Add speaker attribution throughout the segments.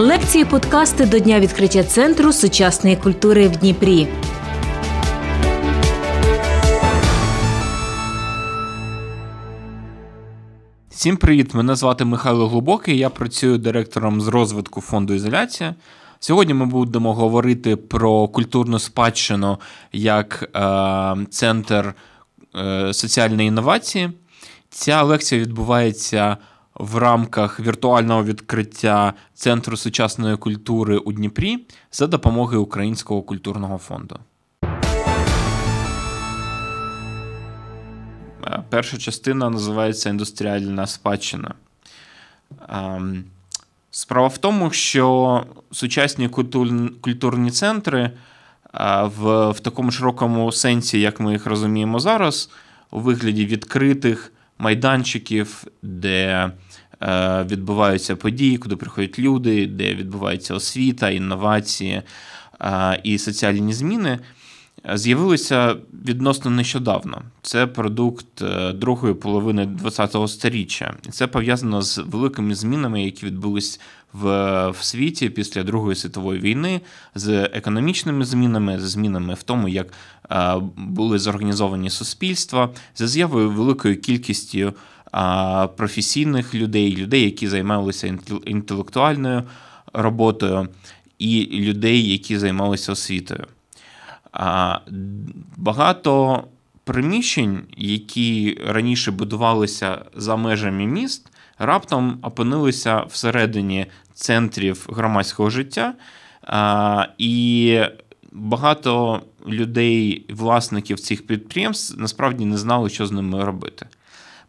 Speaker 1: Лекції, подкасти до дня відкриття центру сучасної культури в Дніпрі. Всім привіт! Мене звати Михайло Глубокий. Я працюю директором з розвитку фонду ізоляція. Сьогодні ми будемо говорити про культурну спадщину як е, центр е, соціальної інновації. Ця лекція відбувається в рамках віртуального відкриття Центру сучасної культури у Дніпрі за допомогою Українського культурного фонду. Е, перша частина називається індустріальна спадщина. Ем, справа в тому, що сучасні культурні центри е, в такому широкому сенсі, як ми їх розуміємо зараз, у вигляді відкритих майданчиків, де е, відбуваються події, куди приходять люди, де відбувається освіта, інновації е, і соціальні зміни. З'явилися відносно нещодавно. Це продукт е, другої половини ХХ століття. І це пов'язано з великими змінами, які відбулись в, в світі після Другої світової війни, з економічними змінами, з змінами в тому, як Е, були зорганізовані суспільства за з'явою великою кількістю е, професійних людей, людей, які займалися інтелектуальною роботою, і людей, які займалися освітою. Багато приміщень, які раніше будувалися за межами міст, раптом опинилися всередині центрів громадського життя. І багато людей, власників цих підприємств, насправді не знали, що з ними робити.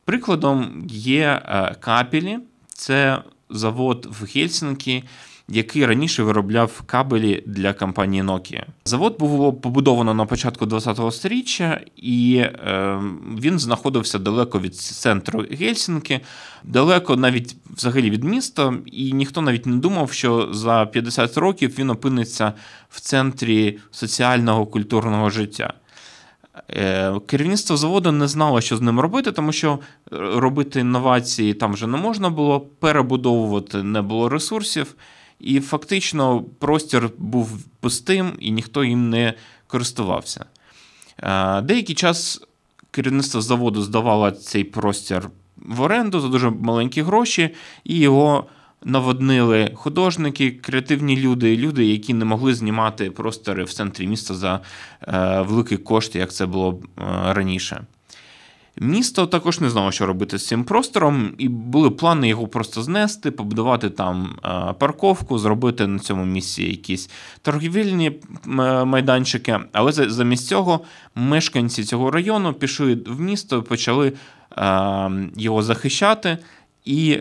Speaker 1: Прикладом є е, капілі, це завод в Гельсінкі, який раніше виробляв кабелі для компанії Nokia. Завод було побудовано на початку 20-го сторіччя, і ем, він знаходився далеко від центру Гельсінки, далеко навіть взагалі від міста. І ніхто навіть не думав, що за 50 років він опиниться в центрі соціального культурного життя. Е, керівництво заводу не знало, що з ним робити, тому що е, робити інновації там вже не можна було, перебудовувати не було ресурсів. І фактично простір був пустим і ніхто їм не користувався. Деякий час керівництво заводу здавало цей простір в оренду за дуже маленькі гроші, і його наводнили художники, креативні люди, люди, які не могли знімати простори в центрі міста за е, великі кошти, як це було е, раніше. Місто також не знало, що робити з цим простором, і були плани його просто знести, побудувати там е, парковку, зробити на цьому місці якісь торгівельні е, майданчики. Але замість цього мешканці цього району пішли в місто, почали е, його захищати і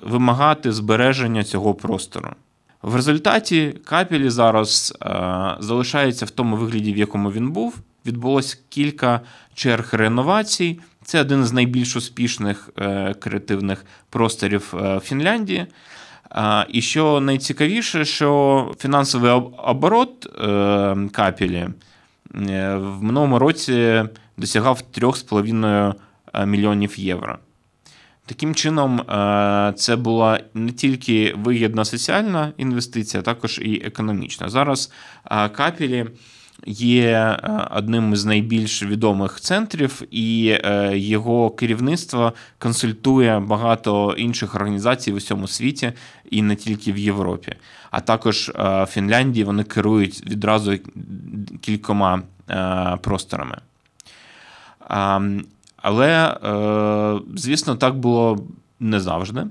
Speaker 1: вимагати збереження цього простору. В результаті капілі зараз залишається в тому вигляді, в якому він був відбулося кілька черг реновацій. Це один з найбільш успішних е, креативних просторів е, Фінляндії. І що найцікавіше, що фінансовий оборот е, Капілі в минулому році досягав 3,5 мільйонів євро. Таким чином, це була не тільки вигідна соціальна інвестиція, а також і економічна. Зараз капілі є е, одним із найбільш відомих центрів, і е, його керівництво консультує багато інших організацій в усьому світі і не тільки в Європі. А також е, в Фінляндії вони керують відразу кількома просторами. Але, звісно, так було не завжди.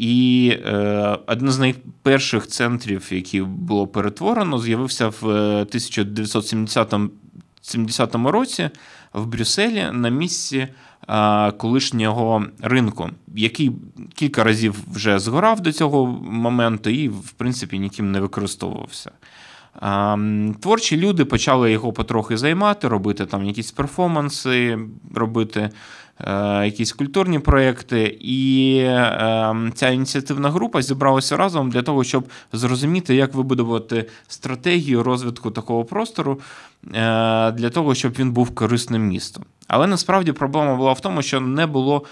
Speaker 1: І е, одне з найперших центрів, які було перетворено, з'явився в 1970 е, році в Брюсселі на місці е, колишнього ринку, який кілька разів вже згорав до цього моменту і, в принципі, ніким не використовувався. Е, творчі люди почали його потрохи займати, робити там якісь перформанси, робити Е, якісь культурні проекти, і е, ця ініціативна група зібралася разом для того, щоб зрозуміти, як вибудувати стратегію розвитку такого простору е, для того, щоб він був корисним містом. Але насправді проблема була в тому, що не було.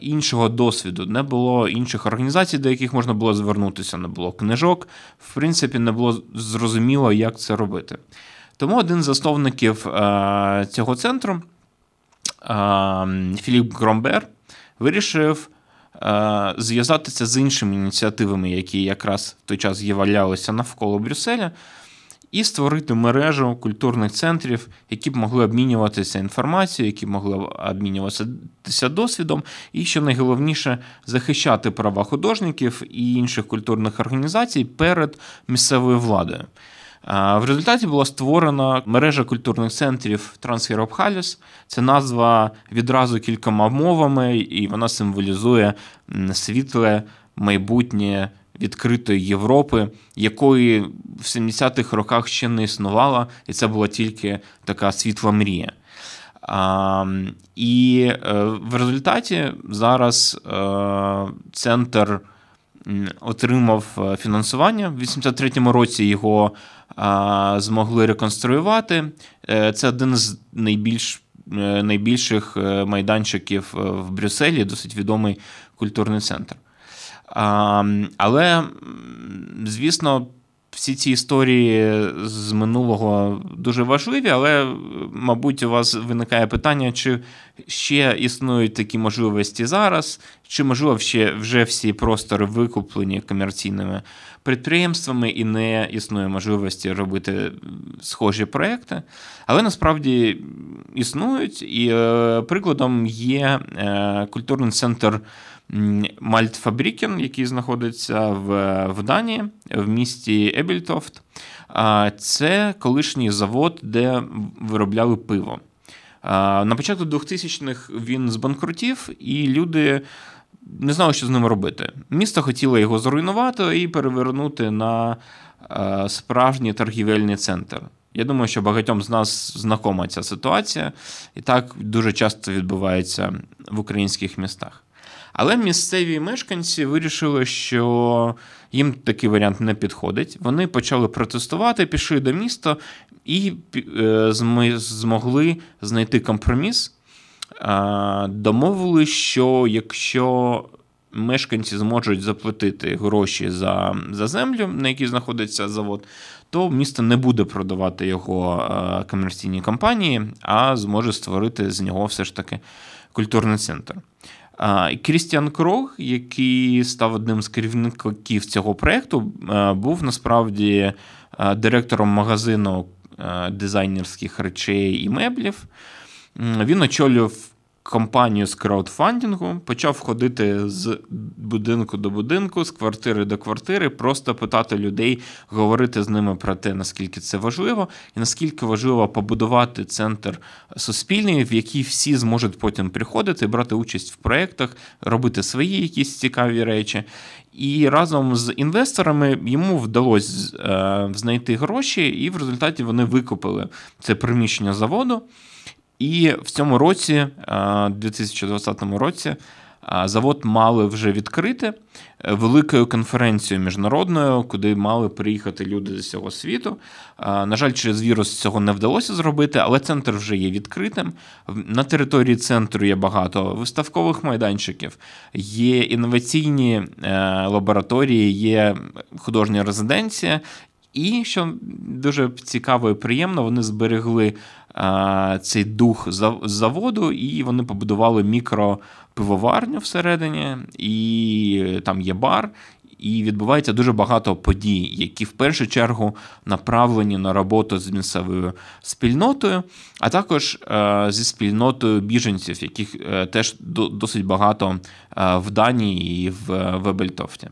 Speaker 1: Іншого досвіду, не було інших організацій, до яких можна було звернутися, не було книжок, в принципі, не було зрозуміло, як це робити. Тому один з засновників цього центру Філіп Громбер вирішив е, зв'язатися з іншими ініціативами, які якраз в той час є валялися навколо Брюсселя, і створити мережу культурних центрів, які б могли обмінюватися інформацією, які б могли обмінюватися досвідом, і що найголовніше захищати права художників і інших культурних організацій перед місцевою владою. В результаті була створена мережа культурних центрів Трансхіропхаліс. Це назва відразу кількома мовами, і вона символізує світле майбутнє відкритої Європи, якої в 70-х роках ще не існувала, і це була тільки така світла мрія. А, і е, в результаті зараз е, центр отримав е, фінансування в 83-му році його змогли реконструювати. Е, це один з найбільш е, найбільших е, майданчиків в Брюсселі, досить відомий культурний центр. Але, звісно, всі ці історії з минулого дуже важливі, але, мабуть, у вас виникає питання, чи ще існують такі можливості зараз, чи, можливо, ще вже всі простори викуплені комерційними підприємствами і не існує можливості робити схожі проекти. Але насправді існують, і е, прикладом є е, культурний центр. Мальтфабрікен, який знаходиться в в Данії, в місті Ебільтофт. Це колишній завод, де виробляли пиво. На початку 2000-х він збанкрутів, і люди не знали, що з ним робити. Місто хотіло його зруйнувати і перевернути на справжній торгівельний центр. Я думаю, що багатьом з нас знакома ця ситуація, і так дуже часто відбувається в українських містах. Але місцеві мешканці вирішили, що їм такий варіант не підходить. Вони почали протестувати, пішли до міста і е, змогли знайти компроміс. Домовили, що якщо мешканці зможуть заплатити гроші за, за землю, на якій знаходиться завод, то місто не буде продавати його е, комерційній компанії, а зможе створити з нього все ж таки культурний центр. Крістіан Крог, який став одним з керівників цього проєкту, е, був насправді е, директором магазину е, дизайнерських речей і меблів. Він очолював компанію з краудфандингу, почав ходити з будинку до будинку, з квартири до квартири, просто питати людей, говорити з ними про те, наскільки це важливо, і наскільки важливо побудувати центр суспільний, в який всі зможуть потім приходити, брати участь в проєктах, робити свої якісь цікаві речі. І разом з інвесторами йому вдалося е, знайти гроші, і в результаті вони викупили це приміщення заводу. І в цьому році, 2020 е, році, е, завод мали вже відкрити е, великою конференцією міжнародною, куди мали приїхати люди з усього світу. На жаль, через вірус цього не вдалося зробити, але центр вже є відкритим. На території центру є багато виставкових майданчиків, є інноваційні лабораторії, є художня резиденція, і що дуже цікаво і приємно, вони зберегли а, е, цей дух заводу, і вони побудували мікропивоварню всередині, і е, там є бар. І відбувається дуже багато подій, які в першу чергу направлені на роботу з місцевою спільнотою, а також е, зі спільнотою біженців, яких теж досить багато в Данії і в Вебельтофті.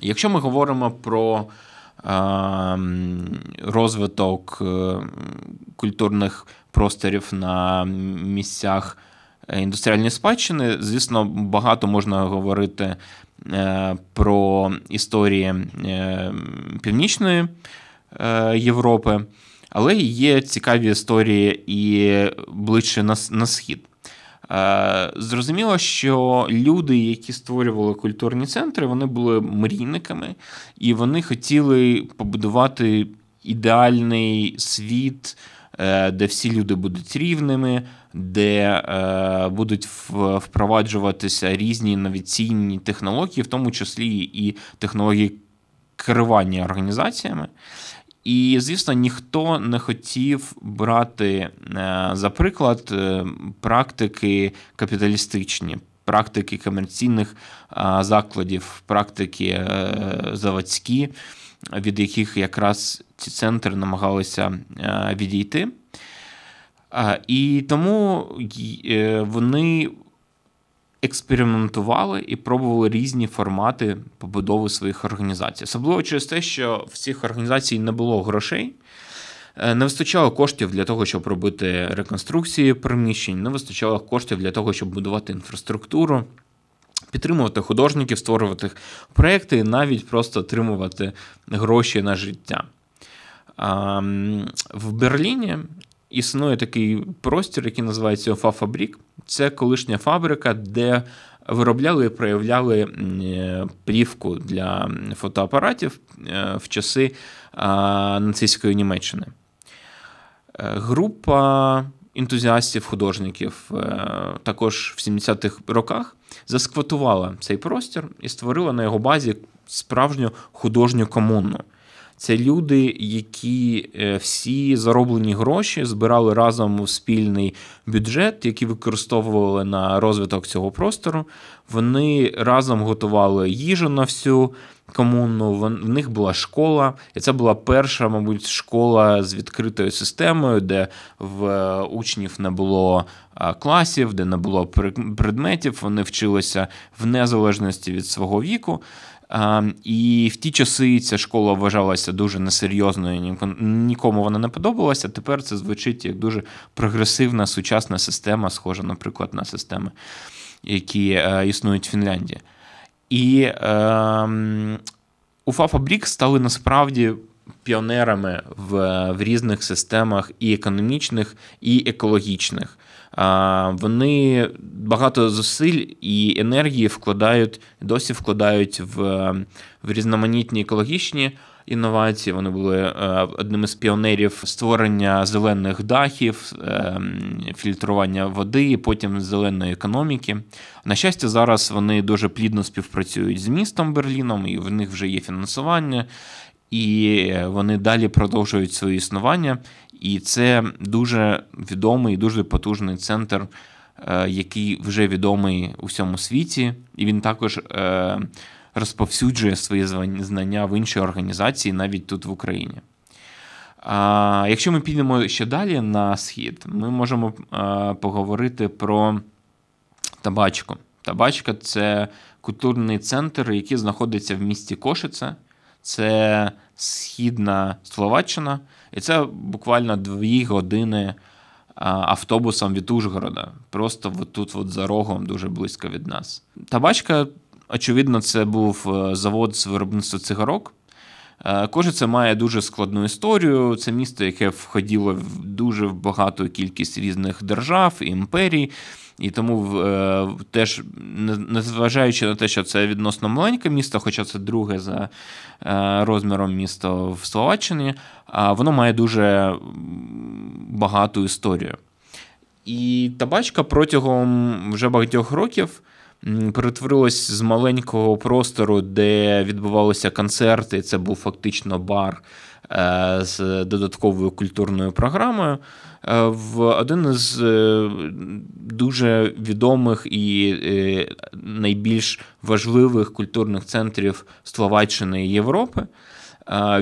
Speaker 1: Якщо ми говоримо про розвиток е, культурних просторів на місцях індустріальної спадщини. Звісно, багато можна говорити е, про історії е, північної Європи, але є цікаві історії і ближче на, на схід. Е, зрозуміло, що люди, які створювали культурні центри, вони були мрійниками і вони хотіли побудувати ідеальний світ, е, де всі люди будуть рівними, де е, будуть впроваджуватися різні інноваційні технології, в тому числі і технології керування організаціями. І, звісно, ніхто не хотів брати е, за приклад е, практики капіталістичні, практики комерційних е, закладів, практики заводські, від яких якраз ці центри намагалися відійти. І тому вони експериментували і пробували різні формати побудови своїх організацій, особливо через те, що в цих організацій не було грошей. Е, не вистачало коштів для того, щоб робити реконструкції приміщень, не вистачало коштів для того, щоб будувати інфраструктуру, підтримувати художників, створювати проекти, і навіть просто отримувати гроші на життя. В Берліні існує такий простір, який називається офа Це колишня фабрика, де виробляли і проявляли е, плівку для фотоапаратів е, в часи е, нацистської Німеччини. Група ентузіастів-художників також в 70-х роках заскватувала цей простір і створила на його базі справжню художню комуну. Це люди, які е, всі зароблені гроші збирали разом у спільний бюджет, які використовували на розвиток цього простору. Вони разом готували їжу на всю комуну. В них була школа, і це була перша, мабуть, школа з відкритою системою, де в е, учнів не було е, класів, де не було предметів. Вони вчилися в незалежності від свого віку. І в ті часи ця школа вважалася дуже несерйозною, нікому вона не подобалася. Тепер це звучить як дуже прогресивна сучасна система, схожа, наприклад, на системи, які е, існують в Фінляндії. І е, ем, Уфа Фабрік стали насправді піонерами в, в різних системах і економічних, і екологічних. Вони багато зусиль і енергії вкладають, досі вкладають в, в різноманітні екологічні інновації. Вони були е, одним із піонерів створення зелених дахів, е, фільтрування води, і потім зеленої економіки. На щастя, зараз вони дуже плідно співпрацюють з містом Берліном, і в них вже є фінансування і вони далі продовжують своє існування. І це дуже відомий, і дуже потужний центр, е, який вже відомий у всьому світі, і він також е, розповсюджує свої знання в іншій організації, навіть тут в Україні. Якщо ми підемо ще далі на схід, ми можемо е, поговорити про табачку. Табачка це культурний центр, який знаходиться в місті Кошице це східна Словаччина, і це буквально дві години е, автобусом від Ужгорода. Просто от тут, от за рогом, дуже близько від нас. Табачка, очевидно, це був е, завод з виробництва цигарок. Е, Кожице має дуже складну історію. Це місто, яке входило в дуже багату кількість різних держав і імперій. І тому е, теж, незважаючи на те, що це відносно маленьке місто, хоча це друге за е, розміром місто в Словаччині, воно має дуже багату історію. І табачка протягом вже багатьох років перетворилось з маленького простору, де відбувалися концерти. Це був фактично бар е, з додатковою культурною програмою. Е, в один із е, дуже відомих і найбільш важливих культурних центрів Словаччини і Європи.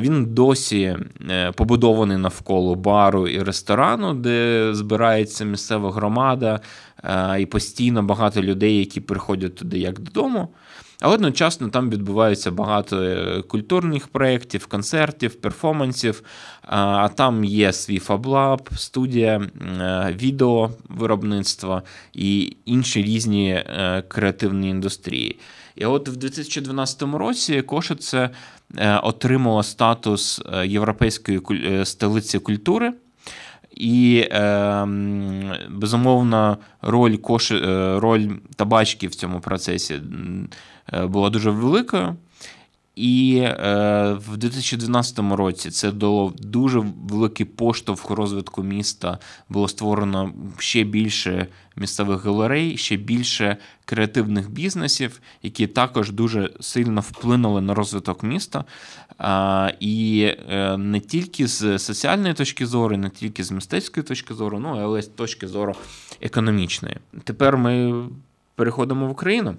Speaker 1: Він досі е, побудований навколо бару і ресторану, де збирається місцева громада е, і постійно багато людей, які приходять туди як додому. А одночасно там відбувається багато е, культурних проєктів, концертів, перформансів. А там є свій фаблаб, студія, відеовиробництво і інші різні креативні індустрії. І от в 2012 році Кошице е, отримала статус е, європейської е, столиці культури. І, е, безумовно, роль коши, роль табачки в цьому процесі була дуже великою. І е, в 2012 році це дало дуже великий поштовх розвитку міста. Було створено ще більше місцевих галерей, ще більше креативних бізнесів, які також дуже сильно вплинули на розвиток міста. Е, і е, не тільки з соціальної точки зору, не тільки з мистецької точки зору, ну але з точки зору економічної. Тепер ми переходимо в Україну.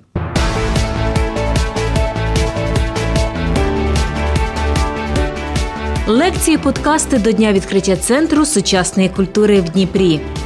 Speaker 1: лекції, подкасти до дня відкриття центру сучасної культури в Дніпрі.